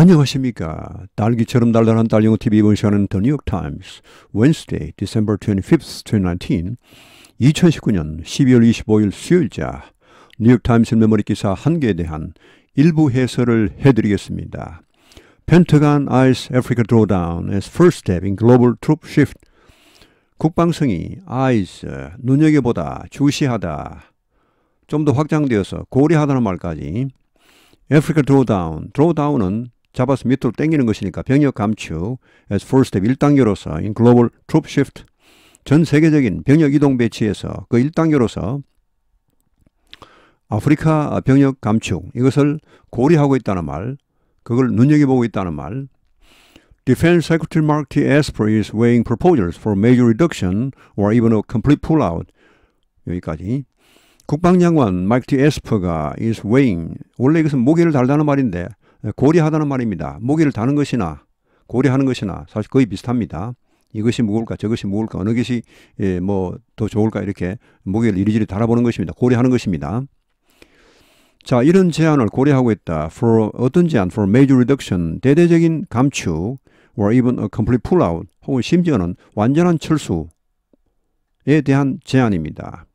안녕하십니까. 딸기처럼 달달한 딸영어 TV 이번 시간은 The New York Times, Wednesday, December 25th, 2019, 2019년 12월 25일 수요일자 뉴욕타임스 메모리 기사 한 개에 대한 일부 해설을 해드리겠습니다. Pentagon eyes Africa drawdown as first step in global troop shift. 국방성이 eyes 눈여겨보다 주시하다 좀 더 확장되어서 고려하다는 말까지. Africa drawdown drawdown은 잡아서 밑으로 당기는 것이니까 병력 감축 as first step 1단계로서 in global troop shift 전 세계적인 병력 이동 배치에서 그 1단계로서 아프리카 병력 감축 이것을 고려하고 있다는 말 그걸 눈여겨보고 있다는 말 Defense Secretary Mark T. Esper is weighing proposals for major reduction or even a complete pullout. 여기까지. 국방장관 m 마이크 T. 에스퍼가 is weighing. 원래 이것은 무게를 달다는 말인데 예, 고려하다는 말입니다. 무기를 다는 것이나 고려하는 것이나 사실 거의 비슷합니다. 이것이 무거까 저것이 무거까 어느 것이 예, 뭐더 좋을까 이렇게 무게를 이리저리 달아보는 것입니다. 고려하는 것입니다. 자 이런 제안을 고려하고 있다. For 어떤 제안? For major reduction 대대적인 감축 or even a complete pullout 혹은 심지어는 완전한 철수에 대한 제안입니다.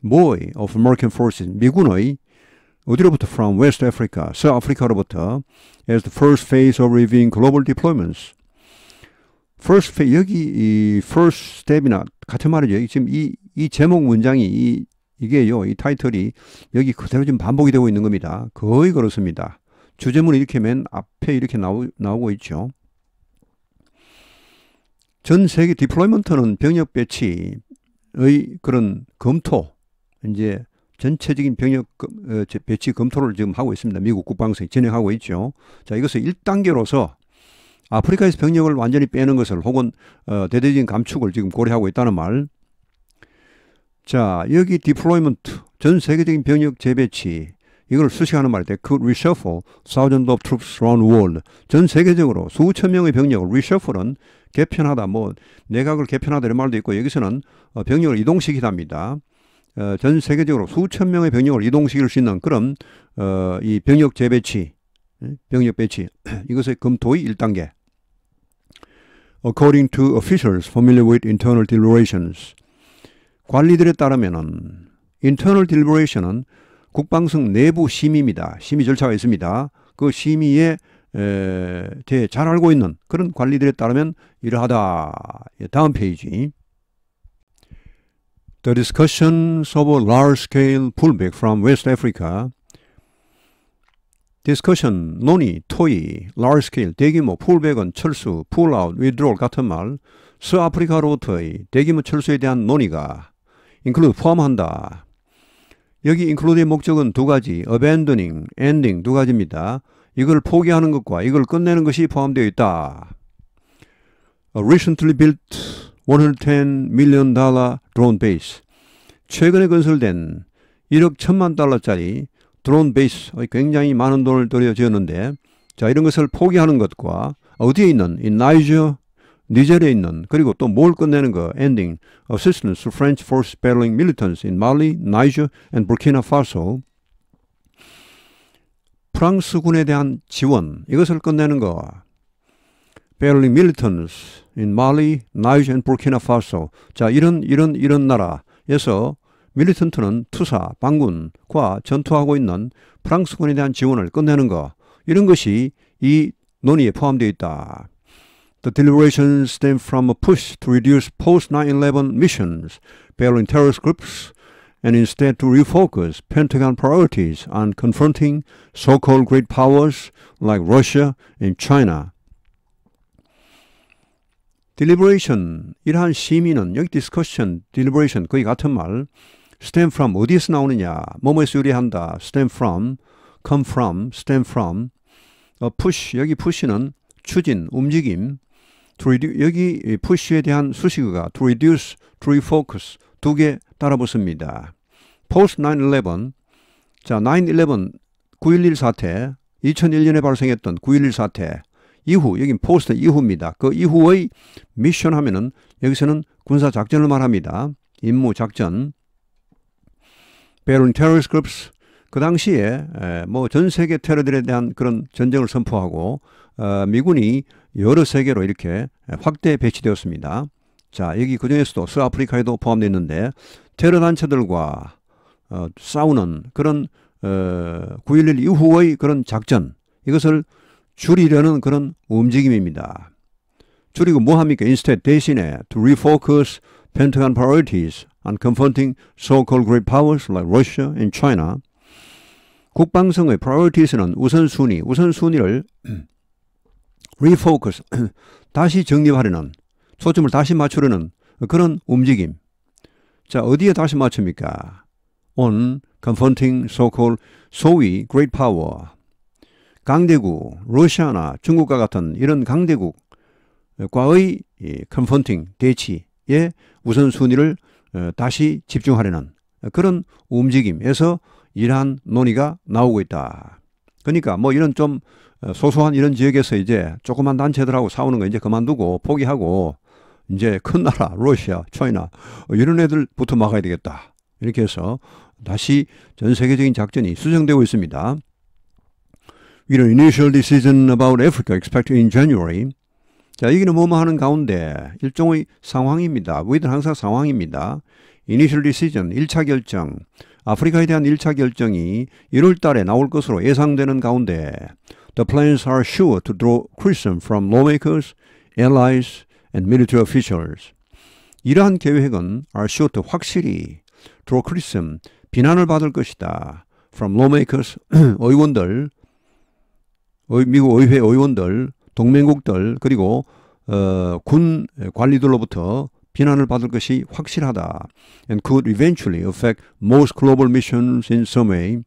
뭐의 of American forces 미군의 어디로부터? From West Africa, South 서아프리카로부터 as the first phase of reviewing global deployments. first phase 여기 이 first step이나 같은 말이죠. 지금 이이 제목 문장이 이 이게요. 이 타이틀이 여기 그대로 지금 반복이 되고 있는 겁니다. 거의 그렇습니다. 주제문을 이렇게 맨 앞에 이렇게 나오, 나오고 있죠. 전 세계 디플로이먼트는 병력 배치의 그런 검토, 이제 전체적인 병역 어, 배치 검토를 지금 하고 있습니다. 미국 국방성이 진행하고 있죠. 자, 이것을 1단계로서 아프리카에서 병력을 완전히 빼는 것을 혹은 어, 대대적인 감축을 지금 고려하고 있다는 말. 자, 여기 디플로이먼트, 전 세계적인 병력 재배치, 이걸 수식하는 말인데 그 reshuffle, thousand of troops around world, 전 세계적으로 수천 명의 병력을 reshuffle는 개편하다, 뭐 내각을 개편하다 이런 말도 있고 여기서는 어, 병력을 이동시키답니다. 어, 전 세계적으로 수천 명의 병력을 이동시킬 수 있는 그런 어, 이 병력 재배치, 병력 배치 이것의 검토의 1단계. According to officials familiar with internal deliberations, 관리들에 따르면은 internal deliberation은 국방성 내부 심의입니다. 심의 절차가 있습니다. 그 심의에 대해 잘 알고 있는 그런 관리들에 따르면 이러하다. 예, 다음 페이지. the discussions of a large-scale pullback from West Africa. 디스커션, 논의, 토의, large-scale, 대규모, 풀백은 철수, pull-out, withdrawal 같은 말, 서아프리카 로트의 대규모 철수에 대한 논의가 include 포함한다. 여기 include의 목적은 두 가지, abandoning, ending 두 가지입니다. 이걸 포기하는 것과 이걸 끝내는 것이 포함되어 있다. A recently built 110 밀리언 달러 드론 베이스. 최근에 건설된 1억 1천만 달러짜리 드론 베이스. 굉장히 많은 돈을 들여 지었는데 자, 이런 것을 포기하는 것과 어디에 있는 이 나이저 니젤에 있는 그리고 또 뭘 끝내는 거 엔딩 d i n g assistance to French force battling militants in Mali, Niger and Burkina Faso 프랑스군에 대한 지원 이것을 끝내는 거 barely militants in Mali, Niger and Burkina Faso. 자, 이런 이런 이런 나라에서 밀리턴트는 투사, 반군과 전투하고 있는 프랑스군에 대한 지원을 끝내는 것. 이런 것이 이 논의에 포함되어 있다. The deliberations stem from a push to reduce post-9-11 missions, bearing terrorist groups, and instead to refocus Pentagon priorities on confronting so-called great powers like Russia and China. deliberation 이러한 심의는 여기 discussion, deliberation 거의 같은 말 stem from 어디에서 나오느냐 뭐뭐에서 유래한다 stem from, come from, stem from 어, push 여기 push는 추진, 움직임 to reduce, 여기 push에 대한 수식어가 to reduce, to refocus 두 개 따라 붙습니다 post 9-11 자, 9-11 9.11 사태 2001년에 발생했던 9.11 사태 이후, 여긴 포스트 이후입니다. 그 이후의 미션 하면은 여기서는 군사 작전을 말합니다. 임무 작전. 베론 테러리스 그룹스 그 당시에 뭐 전 세계 테러들에 대한 그런 전쟁을 선포하고 어, 미군이 여러 세계로 이렇게 확대 배치되었습니다. 자 여기 그 중에서도 서아프리카에도 포함되어 있는데 테러 단체들과 어, 싸우는 그런 9.11 어, 이후의 그런 작전 이것을 줄이려는 그런 움직임입니다. 줄이고 뭐 합니까? Instead 대신에 to refocus Pentagon priorities on confronting so-called great powers like Russia and China. 국방성의 priorities는 우선순위, 우선순위를 refocus, 다시 정립하려는, 초점을 다시 맞추려는 그런 움직임. 자, 어디에 다시 맞춥니까? on confronting so-called 소위 great power, 강대국, 러시아나 중국과 같은 이런 강대국과의 컨펀팅, 대치의 우선순위를 어, 다시 집중하려는 그런 움직임에서 이러한 논의가 나오고 있다. 그러니까 뭐 이런 좀 어, 소소한 이런 지역에서 이제 조그만 단체들하고 싸우는 거 이제 그만두고 포기하고 이제 큰 나라, 러시아, 차이나 이런 애들부터 막아야 되겠다. 이렇게 해서 다시 전 세계적인 작전이 수정되고 있습니다. you know, initial decision about Africa expected in January. 자, 여기는 뭐뭐 하는 가운데 일종의 상황입니다. 우리들 항상 상황입니다. initial decision, 1차 결정. 아프리카에 대한 1차 결정이 1월 달에 나올 것으로 예상되는 가운데 The plans are sure to draw criticism from lawmakers, allies, and military officials. 이러한 계획은 are sure to 확실히 draw criticism, 비난을 받을 것이다. from lawmakers, 의원들, 미국 의회 의원들, 동맹국들 그리고 어, 군 관리들로부터 비난을 받을 것이 확실하다. And could eventually affect most global missions in some way.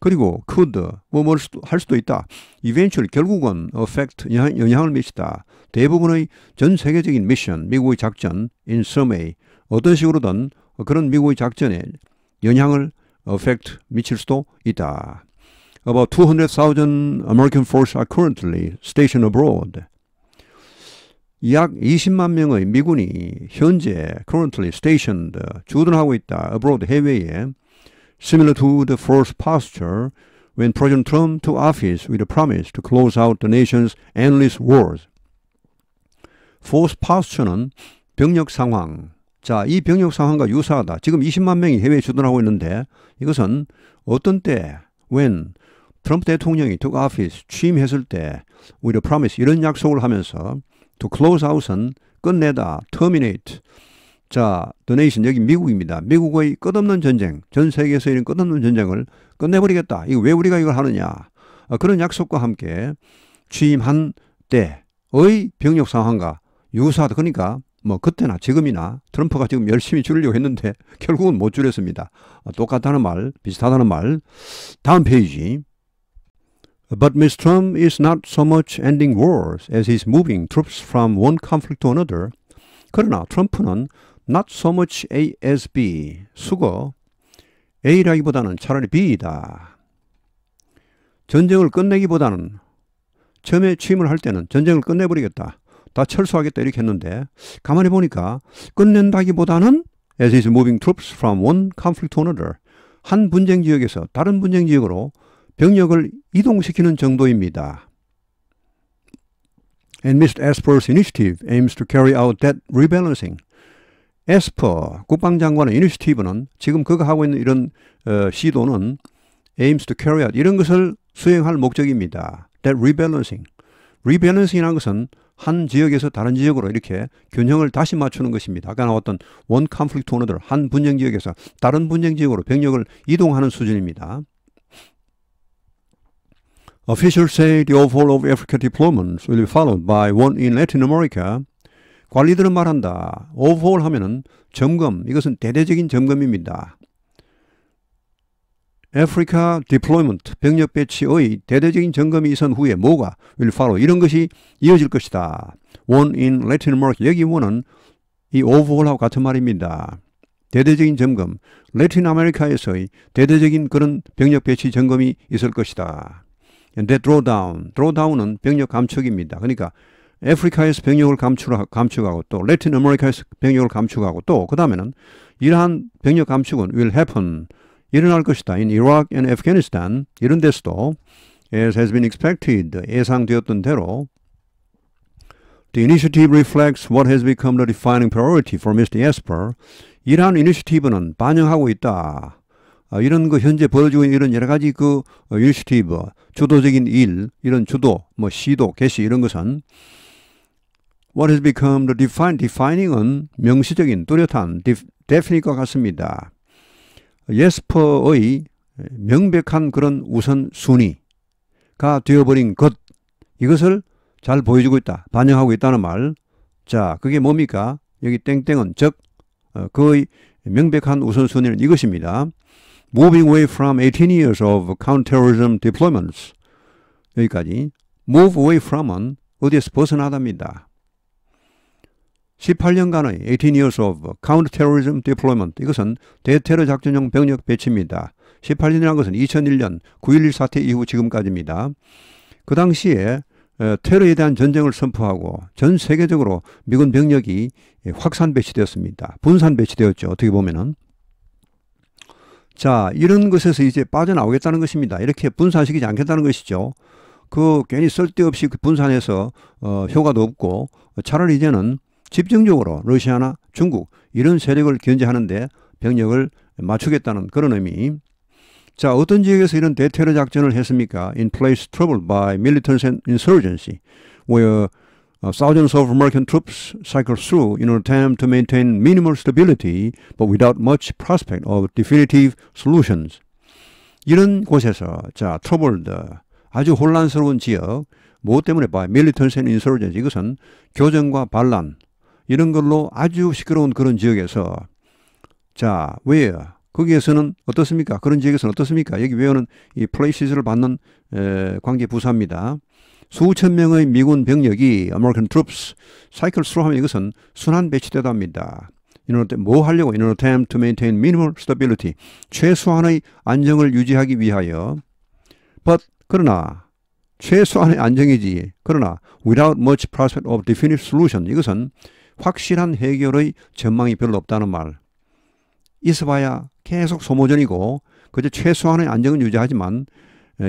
그리고 could 뭐할 수도, 할 수도 있다. eventually 결국은 affect 영향, 영향을 미치다. 대부분의 전 세계적인 미션, 미국의 작전 in some way 어떤 식으로든 그런 미국의 작전에 영향을 affect 미칠 수도 있다. About 200,000 American forces are currently stationed abroad. 약 20만 명의 미군이 현재 currently stationed 주둔하고 있다 abroad 해외에 similar to the force posture when President Trump took office with a promise to close out the nation's endless wars. force posture는 병력 상황. 자, 이 병력 상황과 유사하다. 지금 20만 명이 해외에 주둔하고 있는데 이것은 어떤 때 when 트럼프 대통령이 took office 취임했을 때 오히려 promise 이런 약속을 하면서 to close out은 끝내다 terminate 자, donation 여기 미국입니다. 미국의 끝없는 전쟁, 전 세계에서 이런 끝없는 전쟁을 끝내버리겠다. 이거 왜 우리가 이걸 하느냐? 아, 그런 약속과 함께 취임한 때의 병력 상황과 유사하다. 그러니까 뭐 그때나 지금이나 트럼프가 지금 열심히 줄이려고 했는데 결국은 못 줄였습니다. 아, 똑같다는 말, 비슷하다는 말. 다음 페이지. But Ms. Trump is not so much ending wars as he's moving troops from one conflict to another. 그러나 트럼프는 not so much A as B, 수거, A라기보다는 차라리 B이다. 전쟁을 끝내기보다는 처음에 취임을 할 때는 전쟁을 끝내버리겠다. 다 철수하겠다 이렇게 했는데 가만히 보니까 끝낸다기보다는 as is moving troops from one conflict to another 한 분쟁 지역에서 다른 분쟁 지역으로 병력을 이동시키는 정도입니다. And Mr. Esper's initiative aims to carry out that rebalancing. 에스퍼 국방장관의 이니시티브는 지금 그가 하고 있는 이런 어, 시도는 aims to carry out 이런 것을 수행할 목적입니다. That rebalancing. rebalancing이라는 것은 한 지역에서 다른 지역으로 이렇게 균형을 다시 맞추는 것입니다. 아까 나왔던 one conflict to another 한 분쟁 지역에서 다른 분쟁 지역으로 병력을 이동하는 수준입니다. Officials say the overhaul of Africa deployments will be followed by one in Latin America. 관리들은 말한다. overhaul 하면은 점검. 이것은 대대적인 점검입니다. 아프리카 디플로이먼트 병력 배치의 대대적인 점검이 있은 후에 뭐가 will follow 이런 것이 이어질 것이다. one in Latin America 여기 one은 이 overhaul하고 같은 말입니다. 대대적인 점검, 레틴 아메리카에서의 대대적인 그런 병력 배치 점검이 있을 것이다. 연대 드로다운. 드로다운은 병력 감축입니다. 그러니까 아프리카에서 병력을 감축하고 또 레틴 아메리카에서 병력을 감축하고 또 그다음에는 이러한 병력 감축은 will happen 일어날 것이다. in Iraq and Afghanistan 이런 데서도 as has been expected 예상되었던 대로 The initiative reflects what has become the defining priority for Mr. Esper. 이러한 이니셔티브는 반영하고 있다. 어, 이런 거 그 현재 벌어지고 있는 이런 여러 가지 그 일시티브, 어, 주도적인 일, 이런 주도, 뭐 시도, 개시 이런 것은 what has become the define, defining은 명시적인 뚜렷한 define과 같습니다. 예스퍼의 명백한 그런 우선순위가 되어버린 것 이것을 잘 보여주고 있다 반영하고 있다는 말 자 그게 뭡니까 여기 땡땡은 즉 어, 그의 명백한 우선순위는 이것입니다 moving away from 18 years of counterterrorism deployments. 여기까지 move away from은 어디에서 벗어나답니다. 18년간의 18 years of counterterrorism deployment 이것은 대테러 작전용 병력 배치입니다. 18년이라는 것은 2001년 9.11 사태 이후 지금까지입니다. 그 당시에 테러에 대한 전쟁을 선포하고 전 세계적으로 미군 병력이 확산 배치되었습니다. 분산 배치되었죠. 어떻게 보면은 자, 이런 것에서 이제 빠져나오겠다는 것입니다. 이렇게 분산시키지 않겠다는 것이죠. 그 괜히 쓸데없이 그 분산해서 어, 효과도 없고 차라리 이제는 집중적으로 러시아나 중국 이런 세력을 견제하는데 병력을 맞추겠다는 그런 의미. 자, 어떤 지역에서 이런 대테러 작전을 했습니까? In place troubled by militant insurgency, where thousands of American troops cycle through in an attempt to maintain minimal stability, but without much prospect of definitive solutions. 이런 곳에서 자 troubled 아주 혼란스러운 지역 뭐 때문에 봐 militants and insurgents 이것은 교정과 반란 이런 걸로 아주 시끄러운 그런 지역에서 자 where 거기에서는 어떻습니까? 그런 지역에서는 어떻습니까? 여기 외우는 이 places를 받는 에, 관계 부사입니다. 수천 명의 미군 병력이 American troops cycle through 하면 이것은 순환 배치되다 합니다. In order, 뭐 하려고? In order attempt to maintain minimal stability. 최소한의 안정을 유지하기 위하여. But, 그러나, 최소한의 안정이지. 그러나, without much prospect of definitive solution. 이것은 확실한 해결의 전망이 별로 없다는 말. 있어봐야 계속 소모전이고, 그저 최소한의 안정은 유지하지만,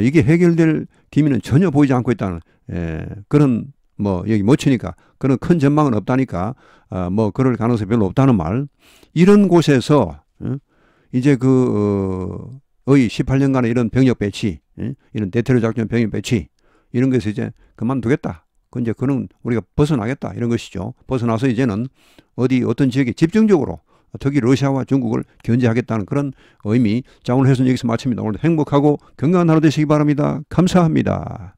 이게 해결될 기미는 전혀 보이지 않고 있다는 에, 예, 그런 뭐 여기 못 치니까 그런 큰 전망은 없다니까 어, 뭐 그럴 가능성이 별로 없다는 말 이런 곳에서 어, 이제 그 어, 의 18년간의 이런 병력 배치 예? 이런 대테러 작전 병력 배치 이런 것에서 이제 그만두겠다. 그 이제 그는 우리가 벗어나겠다 이런 것이죠. 벗어나서 이제는 어디 어떤 지역에 집중적으로 특히 러시아와 중국을 견제하겠다는 그런 의미. 자, 오늘 해선 여기서 마칩니다. 오늘 행복하고 건강한 하루 되시기 바랍니다. 감사합니다.